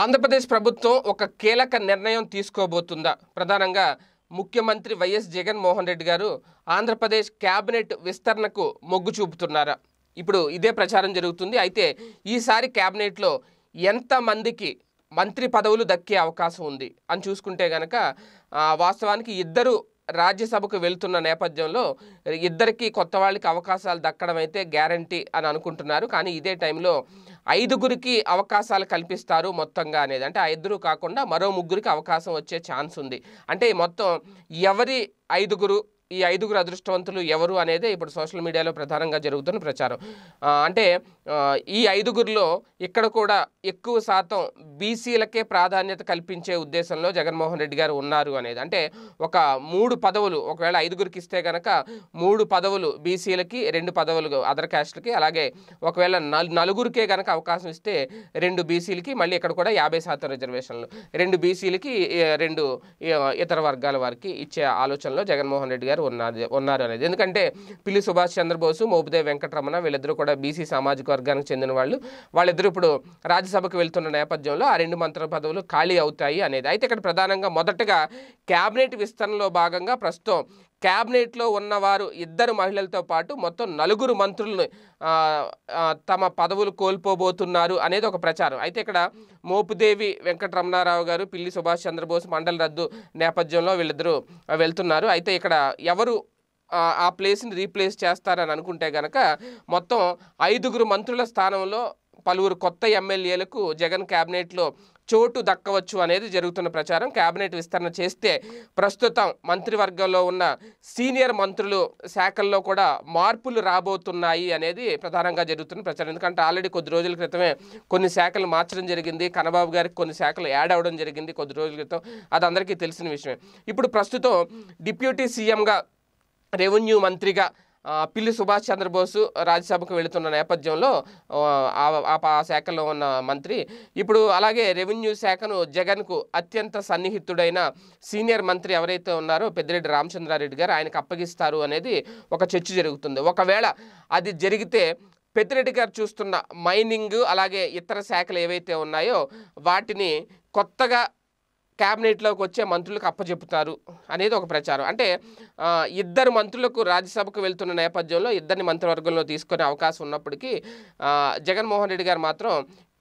ఆంధ్రప్రదేశ్ ప్రభుత్వం ఒక కీలక నిర్ణయం తీసుకోబోతుందా ప్రధానంగా ముఖ్యమంత్రి వైఎస్ జగన్మోహన్ రెడ్డి గారు ఆంధ్రప్రదేశ్ క్యాబినెట్ విస్తరణకు మొగ్గు చూపుతున్నారా ఇప్పుడు ఇదే ప్రచారం జరుగుతుంది అయితే ఈసారి క్యాబినెట్లో ఎంతమందికి మంత్రి పదవులు దక్కే అవకాశం ఉంది అని చూసుకుంటే కనుక వాస్తవానికి ఇద్దరు రాజ్యసభకు వెళ్తున్న నేపథ్యంలో ఇద్దరికి కొత్త వాళ్ళకి అవకాశాలు దక్కడం అయితే గ్యారంటీ అని అనుకుంటున్నారు కానీ ఇదే టైంలో ఐదుగురికి అవకాశాలు కల్పిస్తారు మొత్తంగా అనేది అంటే ఆ ఇద్దరు కాకుండా మరో ముగ్గురికి అవకాశం వచ్చే ఛాన్స్ ఉంది అంటే మొత్తం ఎవరి ఐదుగురు ఈ ఐదుగురు అదృష్టవంతులు ఎవరు అనేదే ఇప్పుడు సోషల్ మీడియాలో ప్రధానంగా జరుగుతున్న ప్రచారం అంటే ఈ ఐదుగురిలో ఇక్కడ కూడా ఎక్కువ శాతం బీసీలకే ప్రాధాన్యత కల్పించే ఉద్దేశంలో జగన్మోహన్ రెడ్డి గారు ఉన్నారు అనేది అంటే ఒక మూడు పదవులు ఒకవేళ ఐదుగురికి ఇస్తే కనుక మూడు పదవులు బీసీలకి రెండు పదవులు అదర్ క్యాస్ట్లకి అలాగే ఒకవేళ నలుగురికే కనుక అవకాశం ఇస్తే రెండు బీసీలకి మళ్ళీ ఇక్కడ కూడా యాభై శాతం రిజర్వేషన్లు రెండు బీసీలకి రెండు ఇతర వర్గాల వారికి ఇచ్చే ఆలోచనలో జగన్మోహన్ రెడ్డి గారు గారు ఉన్నది ఉన్నారు అనేది ఎందుకంటే పిల్లి సుభాష్ చంద్రబోసు మోపుదేవి వెంకటరమణ వీళ్ళిద్దరూ కూడా బీసీ సామాజిక వర్గానికి చెందిన వాళ్ళు వాళ్ళిద్దరూ ఇప్పుడు రాజ్యసభకు వెళ్తున్న నేపథ్యంలో ఆ రెండు మంత్రి పదవులు ఖాళీ అవుతాయి అనేది అయితే ఇక్కడ ప్రధానంగా మొదటగా క్యాబినెట్ విస్తరణలో భాగంగా ప్రస్తుతం క్యాబినెట్లో ఉన్నవారు ఇద్దరు మహిళలతో పాటు మొత్తం నలుగురు మంత్రులను తమ పదవులు కోల్పోబోతున్నారు అనేది ఒక ప్రచారం అయితే ఇక్కడ మోపుదేవి వెంకటరమణారావు గారు పిల్లి సుభాష్ చంద్రబోస్ మండల రద్దు నేపథ్యంలో వీళ్ళిద్దరూ వెళ్తున్నారు అయితే ఇక్కడ ఎవరు ఆ ప్లేస్ని రీప్లేస్ చేస్తారని అనుకుంటే గనక మొత్తం ఐదుగురు మంత్రుల స్థానంలో పలువురు కొత్త ఎమ్మెల్యేలకు జగన్ క్యాబినెట్లో చోటు దక్కవచ్చు అనేది జరుగుతున్న ప్రచారం క్యాబినెట్ విస్తరణ చేస్తే ప్రస్తుతం మంత్రివర్గంలో ఉన్న సీనియర్ మంత్రులు శాఖల్లో కూడా మార్పులు రాబోతున్నాయి అనేది ప్రధానంగా జరుగుతున్న ప్రచారం ఎందుకంటే ఆల్రెడీ కొద్ది రోజుల క్రితమే కొన్ని శాఖలు మార్చడం జరిగింది కనబాబు గారికి కొన్ని శాఖలు యాడ్ అవ్వడం జరిగింది కొద్ది రోజుల క్రితం అది అందరికీ తెలిసిన విషయమే ఇప్పుడు ప్రస్తుతం డిప్యూటీ సీఎంగా రెవెన్యూ మంత్రిగా పిల్లి సుభాష్ చంద్రబోసు రాజ్యసభకు వెళుతున్న నేపథ్యంలో ఆ శాఖలో ఉన్న మంత్రి ఇప్పుడు అలాగే రెవెన్యూ శాఖను జగన్కు అత్యంత సన్నిహితుడైన సీనియర్ మంత్రి ఎవరైతే ఉన్నారో పెద్దిరెడ్డి రామచంద్రారెడ్డి గారు ఆయనకు అప్పగిస్తారు అనేది ఒక చర్చ జరుగుతుంది ఒకవేళ అది జరిగితే పెద్దిరెడ్డి గారు చూస్తున్న మైనింగ్ అలాగే ఇతర శాఖలు ఏవైతే ఉన్నాయో వాటిని కొత్తగా క్యాబినెట్లోకి వచ్చే మంత్రులకు అప్పచెపుతారు అనేది ఒక ప్రచారం అంటే ఇద్దరు మంత్రులకు రాజ్యసభకు వెళ్తున్న నేపథ్యంలో ఇద్దరిని మంత్రివర్గంలో తీసుకునే అవకాశం ఉన్నప్పటికీ జగన్మోహన్ రెడ్డి గారు మాత్రం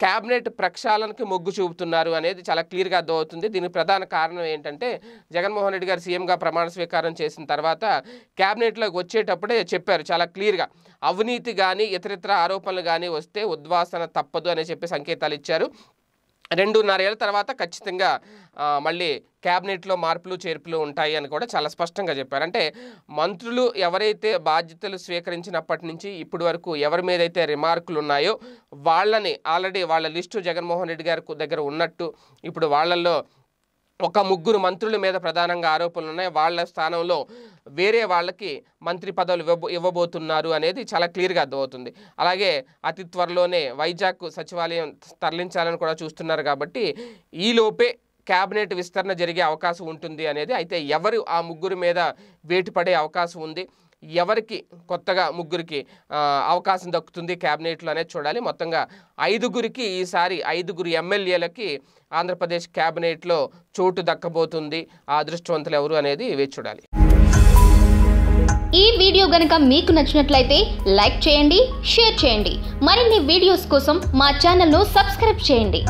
క్యాబినెట్ ప్రక్షాళనకి మొగ్గు చూపుతున్నారు అనేది చాలా క్లియర్గా అర్థమవుతుంది దీనికి ప్రధాన కారణం ఏంటంటే జగన్మోహన్ రెడ్డి గారు సీఎంగా ప్రమాణ స్వీకారం చేసిన తర్వాత క్యాబినెట్లోకి వచ్చేటప్పుడే చెప్పారు చాలా క్లియర్గా అవినీతి కానీ ఇతరితర ఆరోపణలు కానీ వస్తే ఉద్వాసన తప్పదు అని చెప్పి సంకేతాలు ఇచ్చారు ఏళ్ళ తర్వాత ఖచ్చితంగా మళ్ళీ క్యాబినెట్లో మార్పులు చేర్పులు ఉంటాయి అని కూడా చాలా స్పష్టంగా చెప్పారు అంటే మంత్రులు ఎవరైతే బాధ్యతలు స్వీకరించినప్పటి నుంచి ఇప్పటి వరకు ఎవరి మీద అయితే రిమార్కులు ఉన్నాయో వాళ్ళని ఆల్రెడీ వాళ్ళ లిస్టు జగన్మోహన్ రెడ్డి గారి దగ్గర ఉన్నట్టు ఇప్పుడు వాళ్ళల్లో ఒక ముగ్గురు మంత్రుల మీద ప్రధానంగా ఆరోపణలు ఉన్నాయి వాళ్ళ స్థానంలో వేరే వాళ్ళకి మంత్రి పదవులు ఇవ్వ ఇవ్వబోతున్నారు అనేది చాలా క్లియర్గా అర్థమవుతుంది అలాగే అతి త్వరలోనే వైజాగ్ సచివాలయం తరలించాలని కూడా చూస్తున్నారు కాబట్టి ఈలోపే క్యాబినెట్ విస్తరణ జరిగే అవకాశం ఉంటుంది అనేది అయితే ఎవరు ఆ ముగ్గురు మీద వేటు పడే అవకాశం ఉంది ఎవరికి కొత్తగా ముగ్గురికి అవకాశం దక్కుతుంది క్యాబినెట్లో అనేది చూడాలి మొత్తంగా ఐదుగురికి ఈసారి ఐదుగురు ఎమ్మెల్యేలకి ఆంధ్రప్రదేశ్ క్యాబినెట్లో చోటు దక్కబోతుంది ఆ అదృష్టవంతులు ఎవరు అనేది వేచి చూడాలి ఈ వీడియో గనక మీకు నచ్చినట్లయితే లైక్ చేయండి షేర్ చేయండి మరిన్ని వీడియోస్ కోసం మా ఛానల్ను సబ్స్క్రైబ్ చేయండి